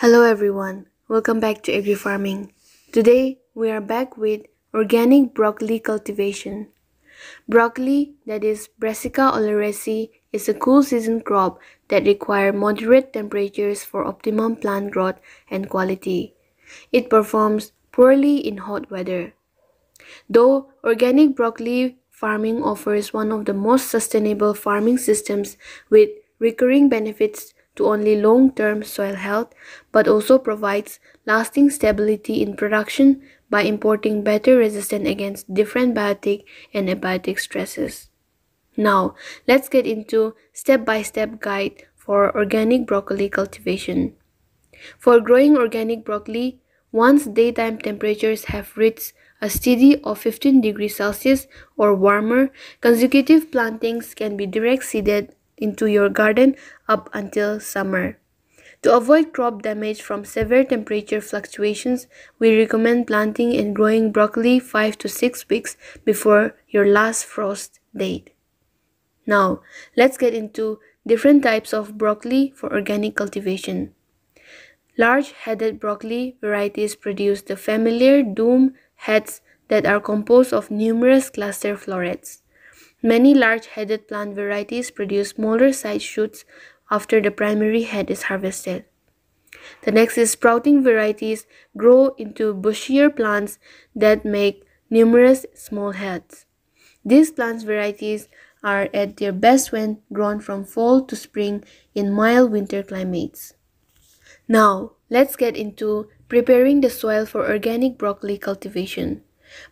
Hello everyone, welcome back to Agri Farming. Today we are back with organic broccoli cultivation. Broccoli, that is Brassica oleracea, is a cool season crop that requires moderate temperatures for optimum plant growth and quality. It performs poorly in hot weather. Though organic broccoli farming offers one of the most sustainable farming systems with recurring benefits to only long-term soil health, but also provides lasting stability in production by importing better resistance against different biotic and abiotic stresses. Now, let's get into step by -step guide for organic broccoli cultivation. For growing organic broccoli, once daytime temperatures have reached a steady of 15 degrees Celsius or warmer, consecutive plantings can be direct seeded into your garden up until summer. To avoid crop damage from severe temperature fluctuations, we recommend planting and growing broccoli 5 to 6 weeks before your last frost date. Now, let's get into different types of broccoli for organic cultivation. Large-headed broccoli varieties produce the familiar dome heads that are composed of numerous cluster florets. Many large-headed plant varieties produce smaller sized shoots after the primary head is harvested. The next is sprouting varieties grow into bushier plants that make numerous small heads. These plant varieties are at their best when grown from fall to spring in mild winter climates. Now, let's get into preparing the soil for organic broccoli cultivation.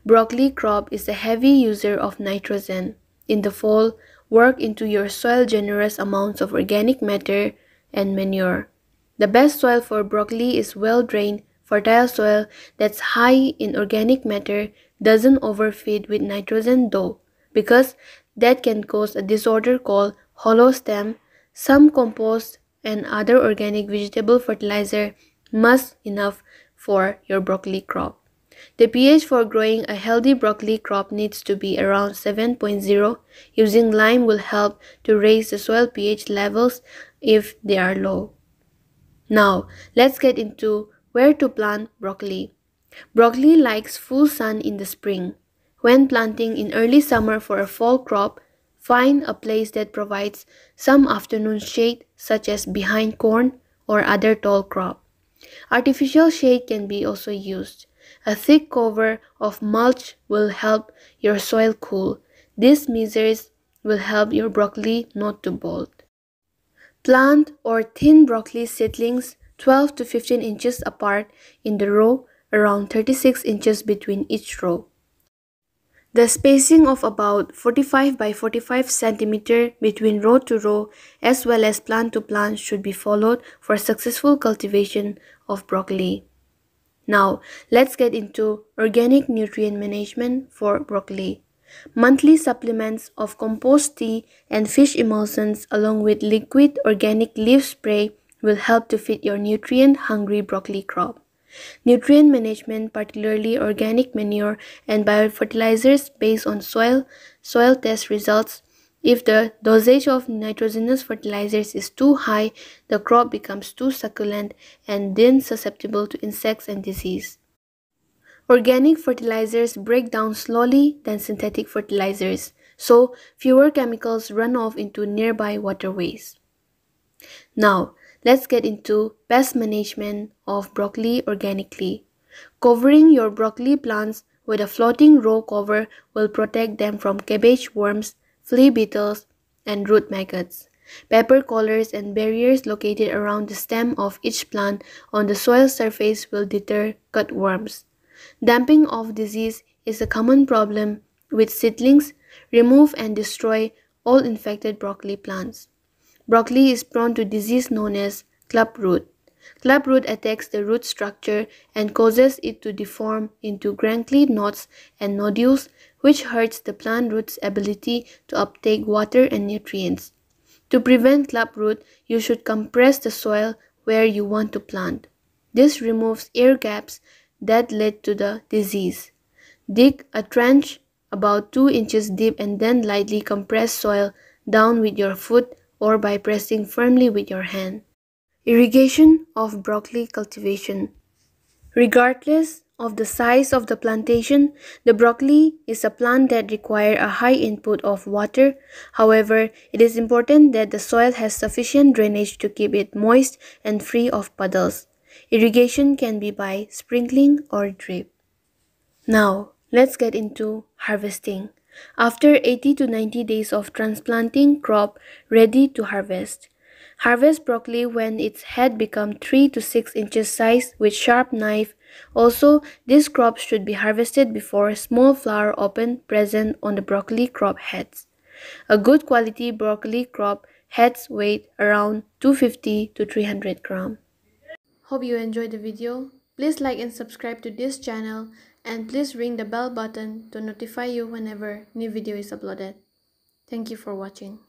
Broccoli crop is a heavy user of nitrogen. In the fall, work into your soil generous amounts of organic matter and manure. The best soil for broccoli is well-drained, fertile soil that's high in organic matter, doesn't overfeed with nitrogen though, because that can cause a disorder called hollow stem. Some compost and other organic vegetable fertilizer must enough for your broccoli crop. The pH for growing a healthy broccoli crop needs to be around 7.0. Using lime will help to raise the soil pH levels if they are low. Now, let's get into where to plant broccoli. Broccoli likes full sun in the spring. When planting in early summer for a fall crop, find a place that provides some afternoon shade such as behind corn or other tall crop. Artificial shade can be also used. A thick cover of mulch will help your soil cool. These measures will help your broccoli not to bolt. Plant or thin broccoli seedlings 12 to 15 inches apart in the row, around 36 inches between each row. The spacing of about 45 by 45 centimeter between row to row as well as plant to plant should be followed for successful cultivation of broccoli. Now, let's get into organic nutrient management for broccoli. Monthly supplements of compost tea and fish emulsions along with liquid organic leaf spray will help to feed your nutrient-hungry broccoli crop. Nutrient management, particularly organic manure and biofertilizers based on soil, soil test results if the dosage of nitrogenous fertilizers is too high, the crop becomes too succulent and then susceptible to insects and disease. Organic fertilizers break down slowly than synthetic fertilizers, so fewer chemicals run off into nearby waterways. Now, let's get into pest management of broccoli organically. Covering your broccoli plants with a floating row cover will protect them from cabbage worms flea beetles, and root maggots. Pepper collars and barriers located around the stem of each plant on the soil surface will deter cutworms. Damping of disease is a common problem with seedlings, remove and destroy all infected broccoli plants. Broccoli is prone to disease known as club root. Clubroot attacks the root structure and causes it to deform into grankly knots and nodules, which hurts the plant root's ability to uptake water and nutrients. To prevent clubroot, you should compress the soil where you want to plant. This removes air gaps that led to the disease. Dig a trench about 2 inches deep and then lightly compress soil down with your foot or by pressing firmly with your hand. Irrigation of broccoli cultivation. Regardless of the size of the plantation, the broccoli is a plant that require a high input of water. However, it is important that the soil has sufficient drainage to keep it moist and free of puddles. Irrigation can be by sprinkling or drip. Now, let's get into harvesting. After 80 to 90 days of transplanting crop ready to harvest, Harvest broccoli when its head become 3 to 6 inches size with sharp knife. Also, this crop should be harvested before small flower open present on the broccoli crop heads. A good quality broccoli crop heads weight around 250 to 300 gram. Hope you enjoyed the video. Please like and subscribe to this channel and please ring the bell button to notify you whenever new video is uploaded. Thank you for watching.